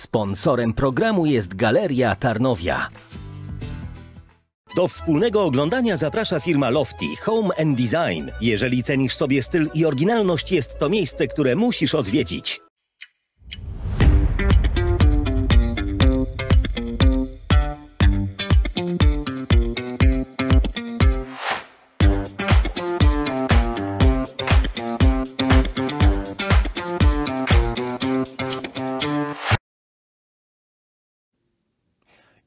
Sponsorem programu jest Galeria Tarnowia. Do wspólnego oglądania zaprasza firma Lofty Home and Design. Jeżeli cenisz sobie styl i oryginalność, jest to miejsce, które musisz odwiedzić.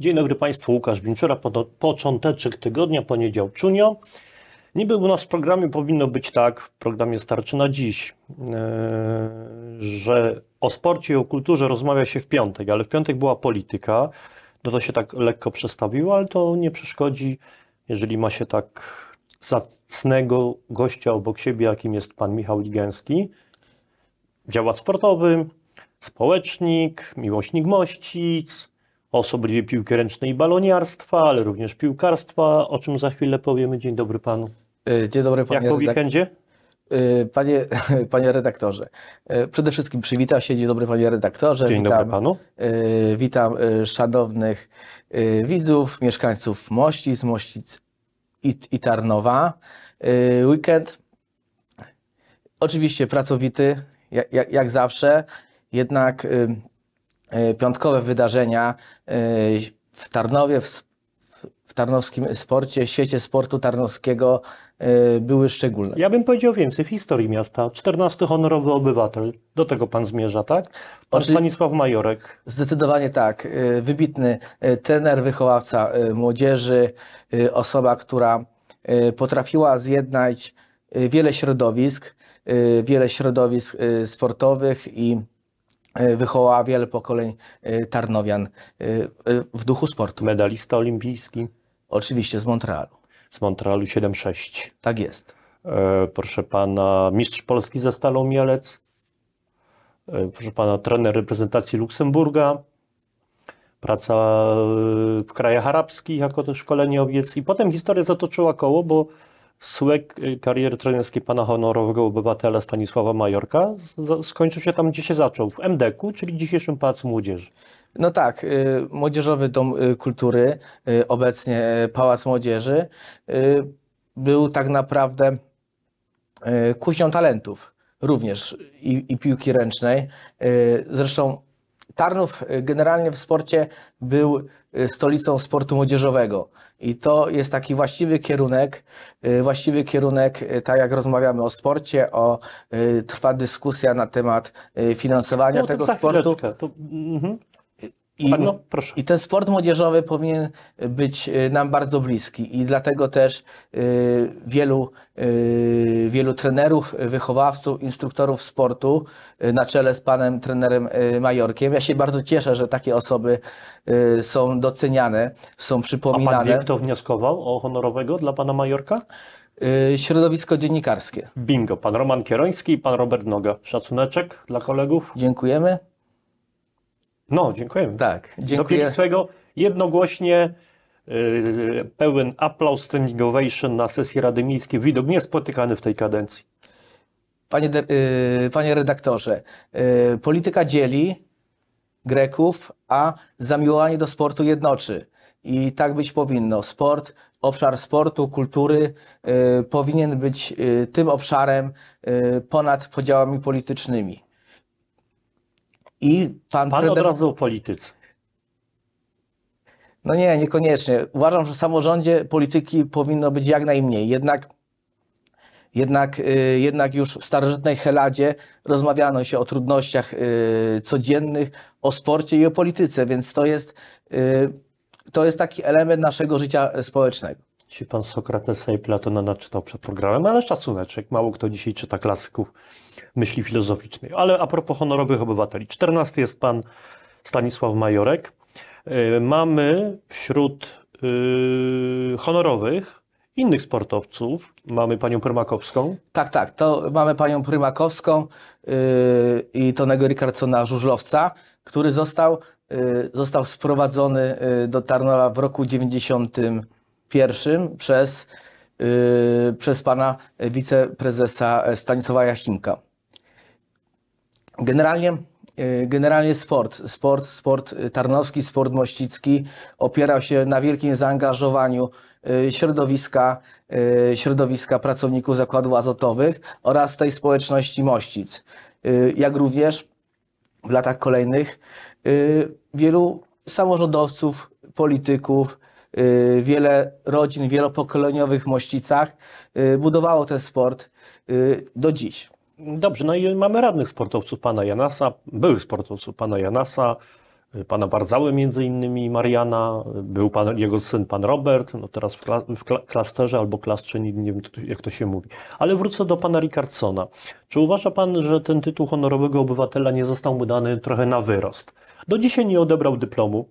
Dzień dobry Państwu, Łukasz Binczura, począteczek tygodnia, czunio. Niby u nas w programie powinno być tak, w programie Starczy na dziś, e, że o sporcie i o kulturze rozmawia się w piątek, ale w piątek była polityka, no to się tak lekko przestawiło, ale to nie przeszkodzi, jeżeli ma się tak zacnego gościa obok siebie, jakim jest pan Michał Ligęski, działacz sportowy, społecznik, miłośnik mościc, osobliwie piłki ręcznej i baloniarstwa, ale również piłkarstwa, o czym za chwilę powiemy. Dzień dobry panu. E, dzień dobry panie Jak po weekendzie? E, panie, panie redaktorze, e, przede wszystkim przywita się. Dzień dobry panie redaktorze. Dzień witam, dobry panu. Witam szanownych widzów, mieszkańców Mościc, Mościc i, i Tarnowa. Weekend oczywiście pracowity, jak, jak zawsze, jednak E, piątkowe wydarzenia e, w Tarnowie, w, tarnowskim sporcie, świecie sportu tarnowskiego e, były szczególne. Ja bym powiedział więcej w historii miasta. 14 honorowy obywatel. Do tego pan zmierza, tak? Pan Oczy... Znaczy, Stanisław Majorek. Zdecydowanie tak. Wybitny trener, wychowawca młodzieży, osoba, która potrafiła zjednać wiele środowisk, wiele środowisk sportowych i E, wychowała wiele pokoleń e, Tarnowian e, w duchu sportu. Medalista olimpijski? Oczywiście, z Montrealu. Z Montrealu 7-6. Tak jest. E, proszę pana, mistrz Polski za Stalą Mielec. E, proszę pana, trener reprezentacji Luksemburga. Praca w krajach arabskich jako to szkolenie obiec. I potem historia zatoczyła koło, bo Słek y, kariery trenerskiej pana honorowego obywatela Stanisława Majorka skończył się tam, gdzie się zaczął, w MDK-u, e czyli dzisiejszym Pałacu Młodzieży. No tak, y, Młodzieżowy Dom y, Kultury, obecnie Pałac Młodzieży, był tak naprawdę kuźnią talentów również i, i piłki ręcznej. Zresztą Tarnów generalnie w sporcie był stolicą sportu młodzieżowego. I to jest taki właściwy kierunek, y, właściwy kierunek, y, tak jak rozmawiamy o sporcie, o y, trwa dyskusja na temat finansowania no, tego sportu. To, mhm. I, proszę. I ten sport młodzieżowy powinien być e, nam bardzo bliski i dlatego też e, wielu, e, wielu trenerów, wychowawców, instruktorów sportu na czele z panem trenerem Majorkiem. Ja się bardzo cieszę, że takie osoby są doceniane, są przypominane. A pan wie, kto wnioskował o honorowego dla pana Majorka? środowisko dziennikarskie. Bingo. Pan Roman Kieroński i pan Robert Noga. Szacuneczek dla kolegów. Dziękujemy. No, dziękujemy. Tak, dziękuję. Do jednogłośnie y, pełen aplauz, standing ovation na sesji Rady Miejskiej. Widok niespotykany w tej kadencji. Panie, y, panie redaktorze, y, polityka dzieli Greków, a zamiłowanie do sportu jednoczy. I tak być powinno. Sport, obszar sportu, kultury powinien być tym obszarem ponad podziałami politycznymi. I pan, pan prezydent... od razu o polityce. No nie, niekoniecznie. Uważam, że w samorządzie polityki powinno być jak najmniej. Jednak, jednak, y, jednak już w starożytnej Heladzie rozmawiano się o trudnościach y, codziennych, o sporcie i o polityce, więc to jest, y, to jest taki element naszego życia społecznego. Dzisiaj pan Sokratesa i Platona nadczytał przed programem, ale szacuneczek. Mało kto dzisiaj czyta klasyków myśli filozoficznej. Ale a propos honorowych obywateli. 14 jest pan Stanisław Majorek. E, mamy wśród e, honorowych innych sportowców. Mamy panią Prymakowską. Tak, tak. To mamy panią Prymakowską e, i Tonego Rikardsona Żużlowca, który został, został sprowadzony do Tarnowa w roku 91 przez Y, przez pana wiceprezesa Stanisława Jachimka. Generalnie, y, generalnie sport, sport, sport tarnowski, sport mościcki opierał się na wielkim zaangażowaniu y, środowiska, środowiska pracowników zakładów azotowych oraz tej społeczności mościc. Jak również w latach kolejnych wielu samorządowców, polityków, Y, wiele rodzin w wielopokoleniowych Mościcach y, budowało ten sport y, do dziś. Dobrze, no i mamy radnych sportowców pana Janasa, byłych sportowców pana Janasa, pana Bardzały między innymi, Mariana, był pan, jego syn pan Robert, no teraz w, kla, w klasterze albo klastrze, nie, nie wiem jak to się mówi. Ale wrócę do pana Rickardsona. Czy uważa pan, że ten tytuł honorowego obywatela nie został mu dany trochę na wyrost? Do dzisiaj nie odebrał dyplomu,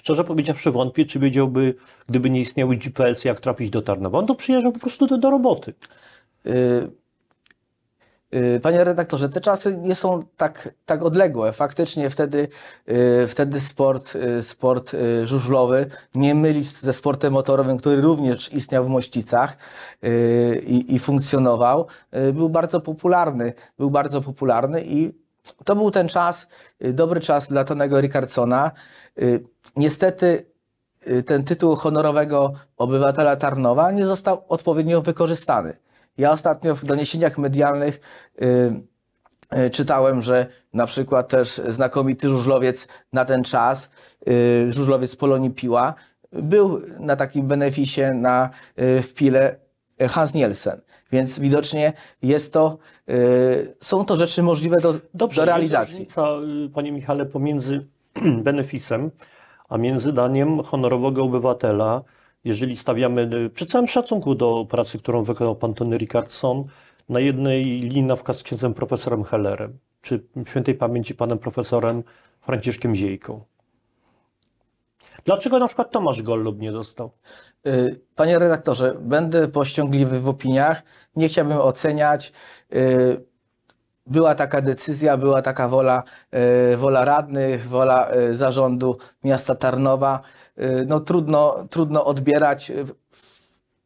szczerze powiedziawszy wątpię, czy wiedziałby, gdyby nie istniały GPS, jak trafić do Tarnowa. On to przyjeżdżał po prostu do, do roboty. Y, y Panie redaktorze, te czasy nie są tak, tak odległe. Faktycznie wtedy, y, wtedy sport, y, sport żużlowy nie mylić ze sportem motorowym, który również istniał w Mościcach i, i funkcjonował, był bardzo popularny. Był bardzo popularny i to był ten czas, y, dobry czas dla Tonego Rickardsona. Y, niestety y, ten tytuł honorowego obywatela Tarnowa nie został odpowiednio wykorzystany. Ja ostatnio w doniesieniach medialnych czytałem, że na przykład też znakomity żużlowiec na ten czas, żużlowiec Polonii Piła, był na takim beneficie na, w Pile Hans Nielsen. Więc widocznie jest to, yy, są to rzeczy możliwe do, Dobrze, do realizacji. Jest różnica, y, panie Michale, pomiędzy beneficem a między daniem honorowego obywatela, jeżeli stawiamy, y, przy całym szacunku do pracy, którą wykonał pan Tony Rickardson, na jednej linii na wkaz z księdzem profesorem Hellerem, czy świętej pamięci panem profesorem Franciszkiem Ziejką. Dlaczego na przykład Tomasz Gollub nie dostał? Y, panie redaktorze, będę pościągliwy w opiniach. Nie chciałbym oceniać. Y, była taka decyzja, była taka wola, y, wola radnych, wola zarządu miasta Tarnowa. No trudno, trudno odbierać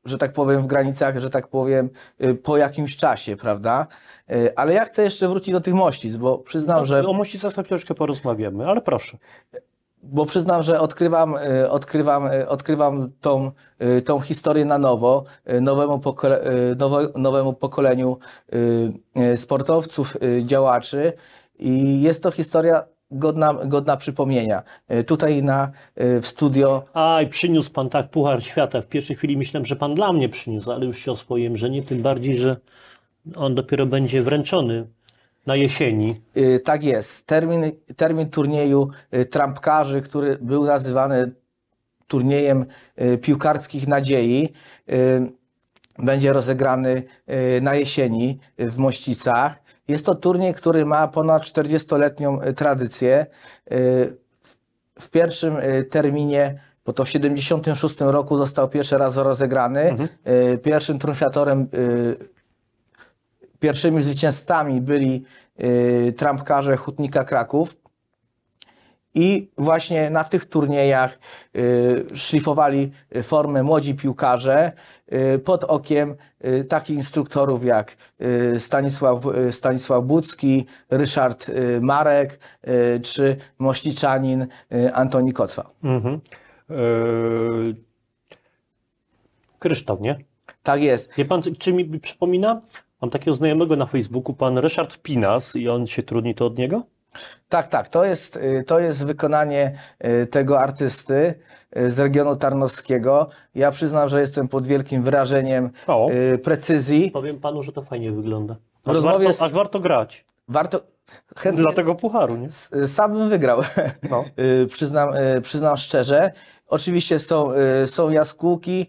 że tak powiem, w granicach, że tak powiem, po jakimś czasie, prawda? Ale ja chcę jeszcze wrócić do tych mościc, bo przyznam, no, że. O mościcach sobie troszkę porozmawiamy, ale proszę bo przyznam, że odkrywam, e, odkrywam, e, odkrywam tą, e, tą historię na nowo, nowemu, pokole, nowe, nowemu pokoleniu sportowców, działaczy i jest to historia godna, godna przypomnienia. Tutaj na, w studio. Aj, przyniósł pan tak Puchar Świata. W pierwszej chwili myślałem, że pan dla mnie przyniósł, ale już się oswoiłem, że nie, tym bardziej, że on dopiero będzie wręczony na jesieni. Y, tak jest. Termin, termin turnieju y, trampkarzy, który był nazywany turniejem y, piłkarskich nadziei, będzie rozegrany na jesieni w Mościcach. Jest to turniej, który ma ponad 40-letnią tradycję. W pierwszym terminie bo to w 76 roku został pierwszy raz rozegrany. Mhm. Pierwszym trumfiatorem Pierwszymi zwycięzcami byli y, trampkarze Hutnika Kraków. I właśnie na tych turniejach y, szlifowali formę młodzi piłkarze y, pod okiem y, takich instruktorów jak y, Stanisław, y, Stanisław Budzki, Ryszard y, Marek czy mośliczanin Antoni Kotwa. Mhm. E, nie? Tak jest. Wie pan, czy mi przypomina? Mam takiego znajomego na Facebooku, pan Ryszard Pinas i on się trudni to od niego? Tak, tak. To jest, y, to jest wykonanie y, tego artysty y, z regionu tarnowskiego. Ja przyznam, że jestem pod wielkim wrażeniem o, precyzji. Powiem panu, że to fajnie wygląda. W aż, warto, z... aż warto grać. Warto. Chętnie... pucharu, nie? Sam bym wygrał. No. przyznam, przyznam szczerze. Oczywiście są, y, są jaskółki,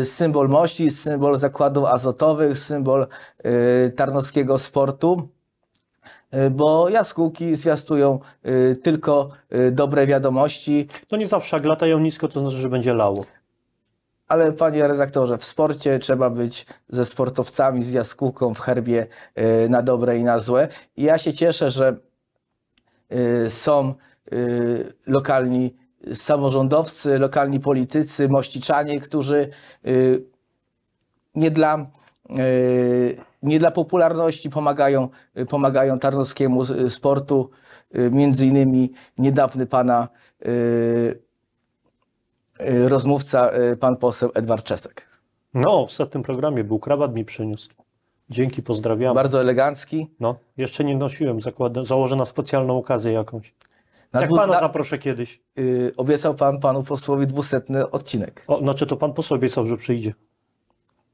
y, symbol mości, symbol zakładów azotowych, symbol y, tarnowskiego sportu bo jaskółki zwiastują tylko dobre wiadomości. To nie zawsze, jak latają nisko, to znaczy, że będzie lało. Ale panie redaktorze, w sporcie trzeba być ze sportowcami, z jaskółką w herbie na dobre i na złe. I ja się cieszę, że są lokalni samorządowcy, lokalni politycy, mościczanie, którzy y, nie dla, y, nie dla popularności pomagają, pomagają tarnowskiemu sportu. Y, między innymi niedawny pana rozmówca, pan poseł Edward Czesek. No, w ostatnim programie był, krawat mi przyniósł. Dzięki, pozdrawiam. Bardzo elegancki. No, jeszcze nie nosiłem, zakłada, założę na specjalną okazję jakąś. Na Jak pana na... zaproszę kiedyś. Yy, obiecał pan panu posłowi dwusetny odcinek. O, znaczy to pan poseł obiecał, że przyjdzie.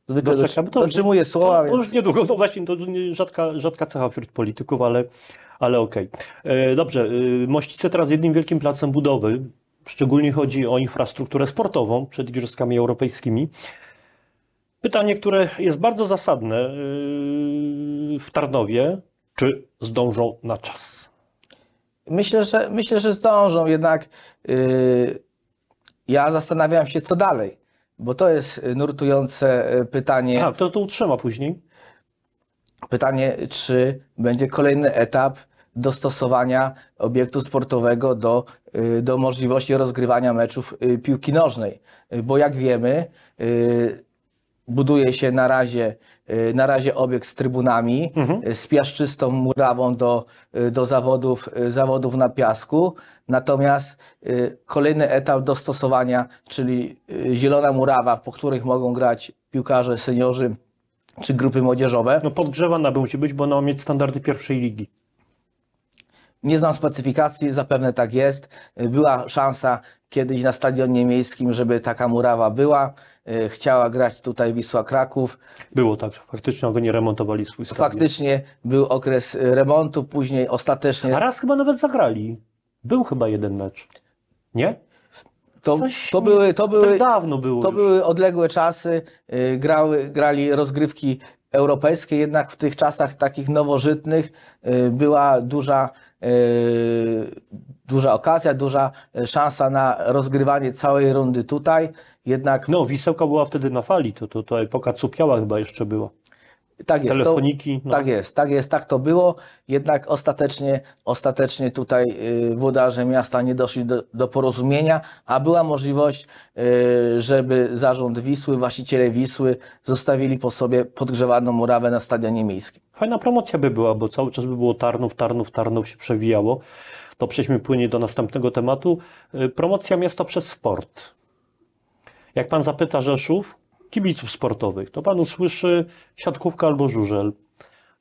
Zwykle Doczekam, no, do, słowa. To, to już niedługo, no właśnie, to rzadka, rzadka cecha wśród polityków, ale, ale okej. Okay. E, dobrze, y, Mościce teraz jednym wielkim placem budowy. Szczególnie chodzi o infrastrukturę sportową przed Igrzyskami Europejskimi. Pytanie, które jest bardzo zasadne y, w Tarnowie. Czy zdążą na czas? Myślę, że, myślę, że zdążą, jednak yy, ja zastanawiam się, co dalej, bo to jest nurtujące e, pytanie. A tak, to to utrzyma później. Pytanie, czy będzie kolejny etap dostosowania obiektu sportowego do, y, do możliwości rozgrywania meczów y, piłki nożnej, y, bo jak wiemy, buduje się na razie, y, na razie obiekt z trybunami, mhm. Y, z piaszczystą murawą do, y, do zawodów, zawodów na piasku. Natomiast kolejny etap dostosowania, czyli zielona murawa, po których mogą grać piłkarze, seniorzy czy grupy młodzieżowe. No podgrzewana musi być, bo ona ma mieć standardy pierwszej ligi. Nie znam specyfikacji, zapewne tak jest. Była szansa kiedyś na stadionie miejskim, żeby taka murawa była. E, chciała grać tutaj Wisła Kraków. Było tak, że faktycznie oni remontowali swój stadion. Faktycznie był okres e, remontu, później ostatecznie... A raz chyba nawet zagrali. Był chyba jeden mecz, nie? To, to, były, to, tak były, tak to były odległe czasy, e, grały, grali rozgrywki europejskie, jednak w tych czasach takich nowożytnych była duża duża okazja, duża e, szansa na rozgrywanie całej rundy tutaj, jednak... No, Wisełka była wtedy na fali, to, to, to epoka Cupiała chyba jeszcze była. Tak jest, Telefoniki. To, no. Tak jest, tak jest, tak to było. Jednak ostatecznie, ostatecznie tutaj y, włodarze miasta nie doszli do, do porozumienia, a była możliwość, y, żeby zarząd Wisły, właściciele Wisły zostawili po sobie podgrzewaną murawę na stadionie miejskim. Fajna promocja by była, bo cały czas by było Tarnów, Tarnów, Tarnów się przewijało to przejdźmy płynie do następnego tematu. Y, promocja miasta przez sport. Jak pan zapyta Rzeszów, kibiców sportowych, to pan usłyszy siatkówka albo żużel.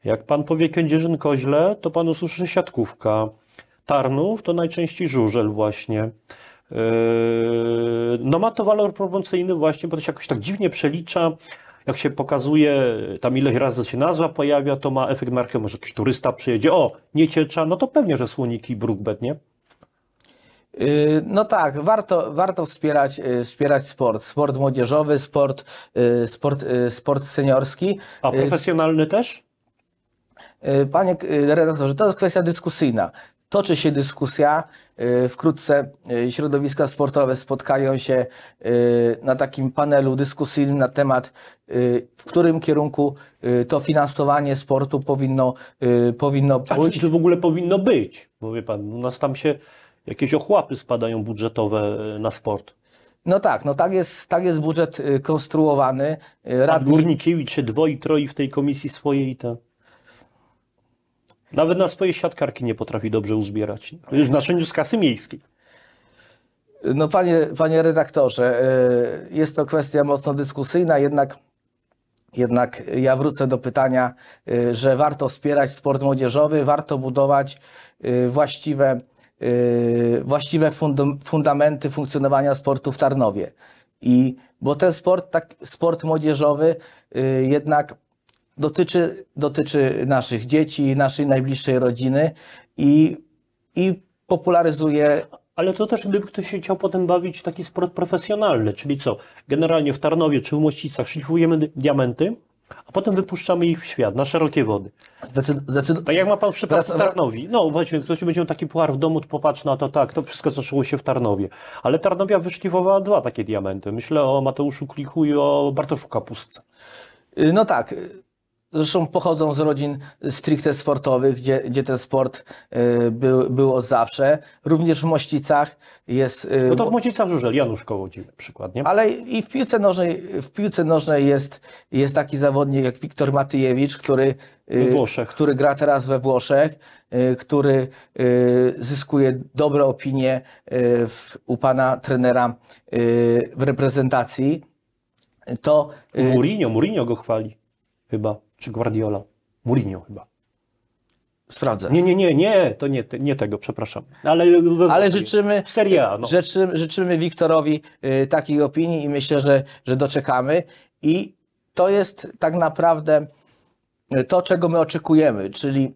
Jak pan powie Kędzierzyn-Koźle, to pan usłyszy siatkówka. Tarnów to najczęściej żużel właśnie. Y, no ma to walor promocyjny właśnie, bo to się jakoś tak dziwnie przelicza jak się pokazuje, tam ileś razy się nazwa pojawia, to ma efekt markę, może jakiś turysta przyjedzie, o, nie ciecza, no to pewnie, że słoniki i brukbet, nie? Y, no tak, warto, warto wspierać, y, wspierać sport. Sport młodzieżowy, sport, y, sport, sport seniorski. A profesjonalny też? Panie redaktorze, to jest kwestia dyskusyjna. Toczy się dyskusja. Y, wkrótce y, środowiska sportowe spotkają się y, na takim panelu dyskusyjnym na temat, w którym kierunku to finansowanie sportu powinno, powinno pójść. A czy to w ogóle powinno być? Bo wie pan, u nas tam się jakieś ochłapy spadają budżetowe na sport. No tak, no tak jest, tak jest budżet konstruowany. Radni... Górnikiewicz się dwoi, troi w tej komisji swojej i nawet na swoje siatkarki nie potrafi dobrze uzbierać. w znaczeniu z kasy miejskiej. No panie, panie redaktorze, e, jest to kwestia mocno dyskusyjna, jednak, jednak ja wrócę do pytania, e, że warto wspierać sport młodzieżowy, warto budować e, właściwe, właściwe fundamenty funkcjonowania sportu w Tarnowie. I, bo ten sport, tak, sport młodzieżowy jednak dotyczy, dotyczy naszych dzieci, naszej najbliższej rodziny i, i popularyzuje ale to też gdyby ktoś się chciał potem bawić w taki sport profesjonalny, czyli co? Generalnie w Tarnowie czy w Mościcach szlifujemy diamenty, a potem wypuszczamy ich w świat, na szerokie wody. Zdecyd- zdecyd- tak jak ma pan przypadek w Tarnowi. No właśnie, ktoś będzie taki puchar w domu, to popatrz na to, tak, to wszystko zaczęło się w Tarnowie. Ale Tarnowia wyszlifowała dwa takie diamenty. Myślę o Mateuszu Kliku i o Bartoszu Kapustce. Y, no tak, Zresztą pochodzą z rodzin stricte sportowych, gdzie, gdzie ten sport e, był, był od zawsze. Również w Mościcach jest... E, no to w Mościcach Żużel, Janusz Kołodziej przykładnie. Ale i w piłce nożnej, w piłce nożnej jest, jest taki zawodnik jak Wiktor Matyjewicz, który, e, Włoszech, który gra teraz we Włoszech, który zyskuje dobre opinie w, u pana trenera w reprezentacji. To, Mourinho, Mourinho go chwali chyba. Czy Guardiola? Mourinho chyba. Sprawdzę. Nie, nie, nie, nie, to nie, nie tego, przepraszam. Ale, Ale życzymy, seria, no. życzymy, życzymy Wiktorowi y, takiej opinii i myślę, że, że doczekamy. I to jest tak naprawdę y, to, czego my oczekujemy, czyli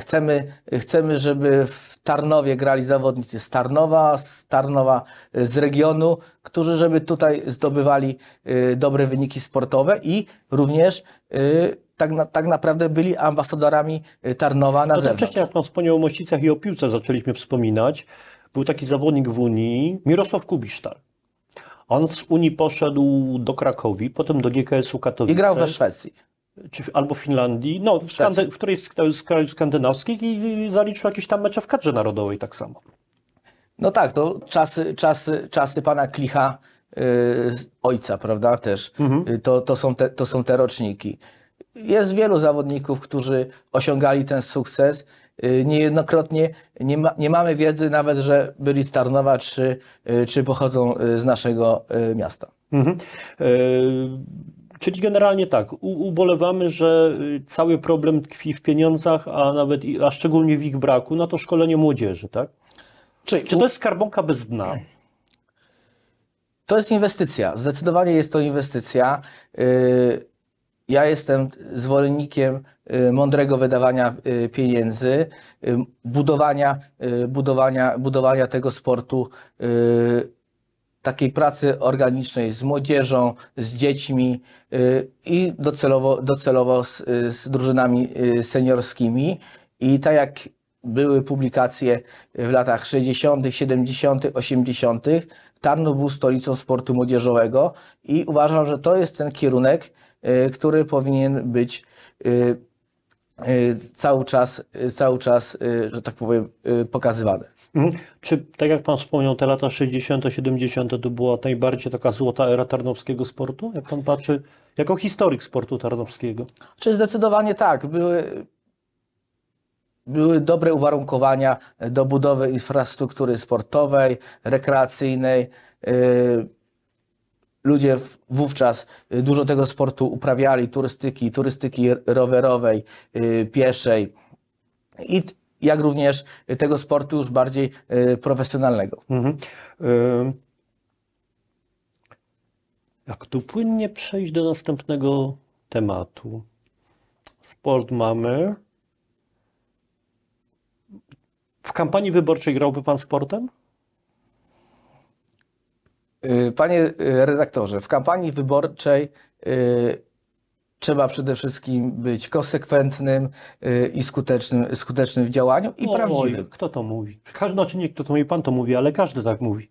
chcemy, chcemy żeby w Tarnowie grali zawodnicy z Tarnowa, z Tarnowa y, z regionu, którzy żeby tutaj zdobywali y, dobre wyniki sportowe i również Y, tak, na, tak naprawdę byli ambasadorami y, Tarnowa na no tak, zewnątrz. Wcześniej, jak Pan wspomniał o Mościcach i o piłce zaczęliśmy wspominać, był taki zawodnik w Unii, Mirosław Kubisztal. On z Unii poszedł do Krakowi, potem do GKS-u Katowice. I grał we Szwecji. Czy, albo Finlandii, no, w, Skandy, w którejś z krajów skandynawskich i zaliczył jakieś tam mecze w kadrze narodowej tak samo. No tak, to czasy, czasy, czasy pana Klicha Y, ojca, prawda, też. Mhm. To, to, są te, to są te roczniki. Jest wielu zawodników, którzy osiągali ten sukces. Y, niejednokrotnie nie, ma, nie mamy wiedzy nawet, że byli z Tarnowa, czy, czy pochodzą z naszego miasta. Mhm. E, czyli generalnie tak, ubolewamy, że cały problem tkwi w pieniądzach, a nawet a szczególnie w ich braku, na no to szkolenie młodzieży, tak? Czyli Czy to jest skarbonka bez dna? To jest inwestycja. Zdecydowanie jest to inwestycja. Y, ja jestem zwolennikiem y, mądrego wydawania y, pieniędzy, budowania, budowania, budowania tego sportu, takiej pracy organicznej z młodzieżą, z dziećmi i docelowo, docelowo z, z drużynami seniorskimi. I tak jak były publikacje w latach 60., 70., 80. Tarnów był stolicą sportu młodzieżowego i uważam, że to jest ten kierunek, y, który powinien być y, y, cały czas, cały czas, że tak powiem, pokazywany. Mhm. Czy, tak jak Pan wspomniał, te lata 60., 70. to była najbardziej taka złota era tarnowskiego sportu? Jak Pan patrzy, jako historyk sportu tarnowskiego? Czy zdecydowanie tak. Były, były dobre uwarunkowania do budowy infrastruktury sportowej, rekreacyjnej. Y, ludzie wówczas y, dużo tego sportu uprawiali, turystyki, turystyki rowerowej, y, pieszej i jak również tego sportu już bardziej profesjonalnego. Mhm. jak tu płynnie przejść do następnego tematu. Sport mamy, w kampanii wyborczej grałby pan sportem? Y, panie y, redaktorze, w kampanii wyborczej y, trzeba przede wszystkim być konsekwentnym i skutecznym, skutecznym w działaniu i o, prawdziwym. Oj, kto to mówi? Każdy, znaczy nie kto to mówi, pan to mówi, ale każdy tak mówi.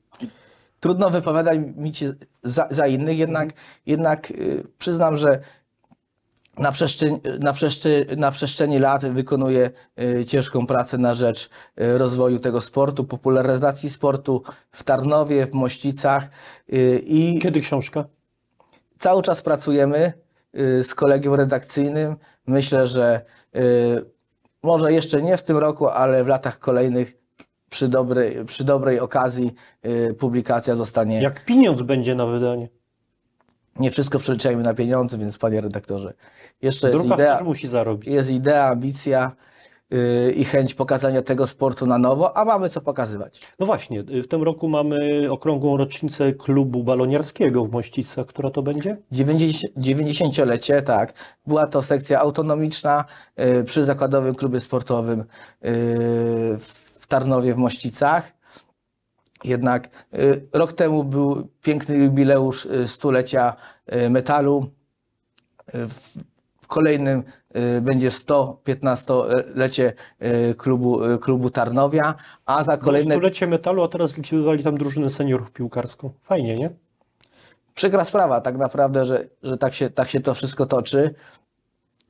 Trudno wypowiadać mi się za, za innych, jednak, jednak przyznam, że na przestrzeni, na, przestrzeni, na przestrzeni lat wykonuje y, ciężką pracę na rzecz y, rozwoju tego sportu, popularyzacji sportu w Tarnowie, w Mościcach. Y, I Kiedy książka? Cały czas pracujemy z kolegium redakcyjnym. Myślę, że może jeszcze nie w tym roku, ale w latach kolejnych przy dobrej, przy dobrej okazji publikacja zostanie. Jak pieniądz będzie na wydanie? nie wszystko przeliczajmy na pieniądze, więc panie redaktorze, jeszcze jest idea, musi zarobić. jest idea, ambicja yy, i chęć pokazania tego sportu na nowo, a mamy co pokazywać. No właśnie, y, w tym roku mamy okrągłą rocznicę klubu baloniarskiego w Mościcach, która to będzie? 90, 90-lecie, tak. Była to sekcja autonomiczna yy, przy Zakładowym Klubie Sportowym yy, w Tarnowie w Mościcach jednak y, rok temu był piękny jubileusz y, stulecia y, metalu. W kolejnym będzie 115-lecie klubu, klubu Tarnowia, a za no, kolejne... Stulecie metalu, a teraz likwidowali tam drużynę seniorów piłkarską. Fajnie, nie? Przykra sprawa tak naprawdę, że, że tak, się, tak się to wszystko toczy.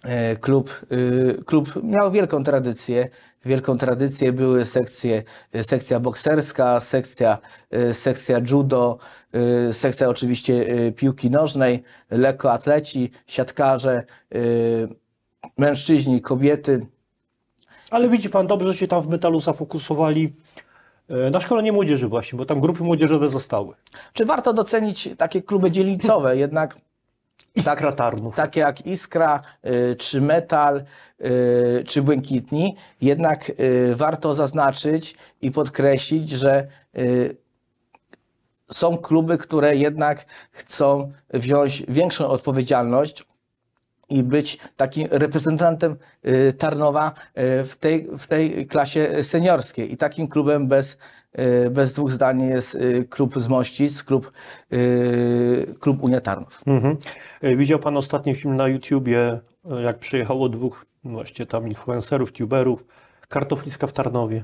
E, klub, y, klub miał wielką tradycję. Wielką tradycję były sekcje, y, sekcja bokserska, sekcja, y, sekcja judo, sekcja oczywiście piłki nożnej, lekkoatleci, siatkarze, mężczyźni, kobiety. Ale widzi pan, dobrze się tam w metalu zafokusowali na szkolenie młodzieży właśnie, bo tam grupy młodzieżowe zostały. Czy warto docenić takie kluby dzielnicowe? Jednak tak, takie jak Iskra, y, czy Metal, y, czy Błękitni, jednak y, warto zaznaczyć i podkreślić, że są kluby, które jednak chcą wziąć większą odpowiedzialność i być takim reprezentantem Tarnowa w tej, w tej klasie seniorskiej. I takim klubem bez, bez dwóch zdań jest klub z Mościc, klub klub unitarnów. Mhm. E, widział Pan ostatni film na YouTubie, e, jak przyjechało dwóch właśnie tam influencerów, tuberów, kartofliska w Tarnowie.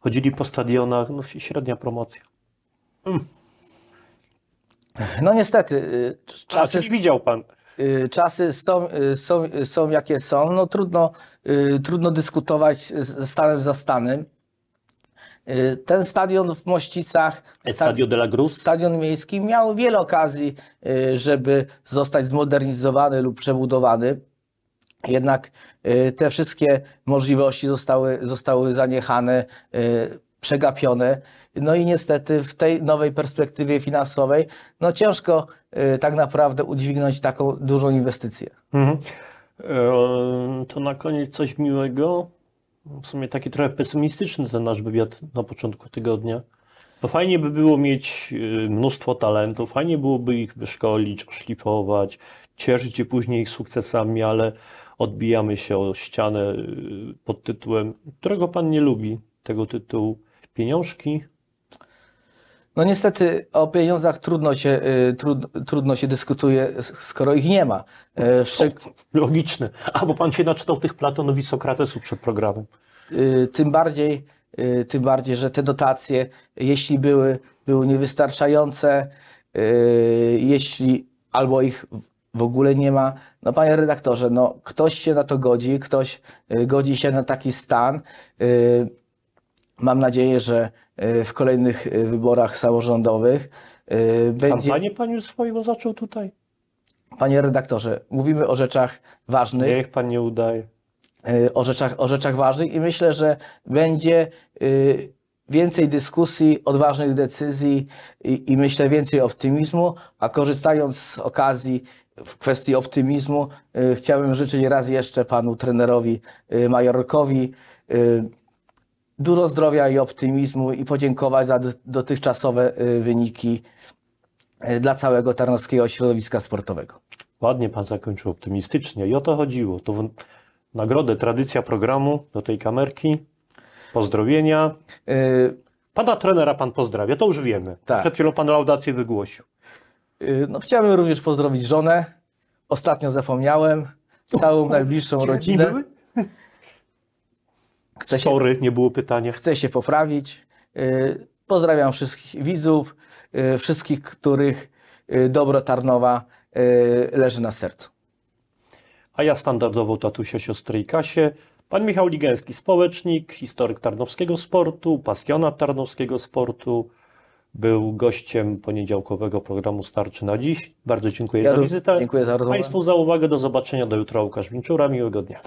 Chodzili po stadionach, no średnia promocja. Mm. No niestety. Y, czasy, A, widział Pan. Y, czasy są, y, są, są jakie są. No, trudno, trudno dyskutować ze stanem za stanem. Y, ten stadion w Mościcach, e, stadion, de la stadion miejski, miał wiele okazji, y, żeby zostać zmodernizowany lub przebudowany. Jednak y, te wszystkie możliwości zostały, zostały zaniechane, przegapione. No i niestety w tej nowej perspektywie finansowej no ciężko tak naprawdę udźwignąć taką dużą inwestycję. Mhm. E, to na koniec coś miłego w sumie taki trochę pesymistyczny ten nasz wywiad na początku tygodnia. Bo fajnie by było mieć y, mnóstwo talentów, fajnie byłoby ich wyszkolić, oszlifować, cieszyć się później ich sukcesami, ale odbijamy się o ścianę y, pod tytułem, którego pan nie lubi, tego tytułu pieniążki, no niestety o pieniądzach trudno się, y, trud, trudno się dyskutuje, skoro ich nie ma. E, Szczeg... O, logiczne. A bo pan się naczytał tych Platonów i Sokratesów przed programem. Y, tym bardziej, y, tym bardziej, że te dotacje, jeśli były, były niewystarczające, jeśli albo ich w ogóle nie ma. No panie redaktorze, no ktoś się na to godzi, ktoś godzi się na taki stan. Mam nadzieję, że e, w kolejnych e, wyborach samorządowych e, będzie... Panie, pan już zaczął tutaj? Panie redaktorze, mówimy o rzeczach ważnych. Niech pan nie udaje. O rzeczach, o rzeczach ważnych i myślę, że będzie więcej dyskusji, odważnych decyzji i, i, myślę więcej optymizmu, a korzystając z okazji w kwestii optymizmu, chciałbym życzyć raz jeszcze panu trenerowi Majorkowi dużo zdrowia i optymizmu i podziękować za dotychczasowe y, wyniki y, dla całego tarnowskiego środowiska sportowego. Ładnie pan zakończył optymistycznie i o to chodziło. To w nagrodę, tradycja programu do tej kamerki, pozdrowienia. Yy... Pana trenera pan pozdrawia, to już wiemy. Tak. Przed chwilą pan laudację wygłosił. Y, no, chciałbym również pozdrowić żonę. Ostatnio zapomniałem, całą najbliższą rodzinę. Chcę Sorry, się, nie było pytania. Chcę się poprawić. Y, pozdrawiam wszystkich widzów, y, wszystkich, których y, dobro Tarnowa leży na sercu. A ja standardowo tatusia siostry i Kasie. Pan Michał Ligęski, społecznik, historyk tarnowskiego sportu, pasjonat tarnowskiego sportu. Był gościem poniedziałkowego programu Starczy na dziś. Bardzo dziękuję ja za wizytę. Dziękuję za rozmowę. Państwu za uwagę. Do zobaczenia. Do jutra. Łukasz Winczura. Miłego dnia.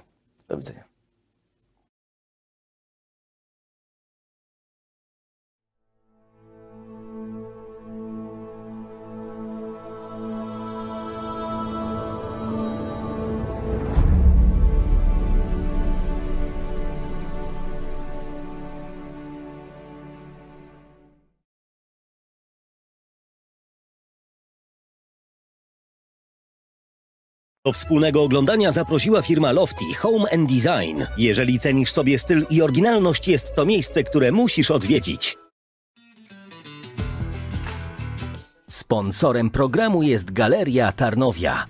Do widzenia. Do wspólnego oglądania zaprosiła firma Lofty Home and Design. Jeżeli cenisz sobie styl i oryginalność, jest to miejsce, które musisz odwiedzić. Sponsorem programu jest Galeria Tarnowia.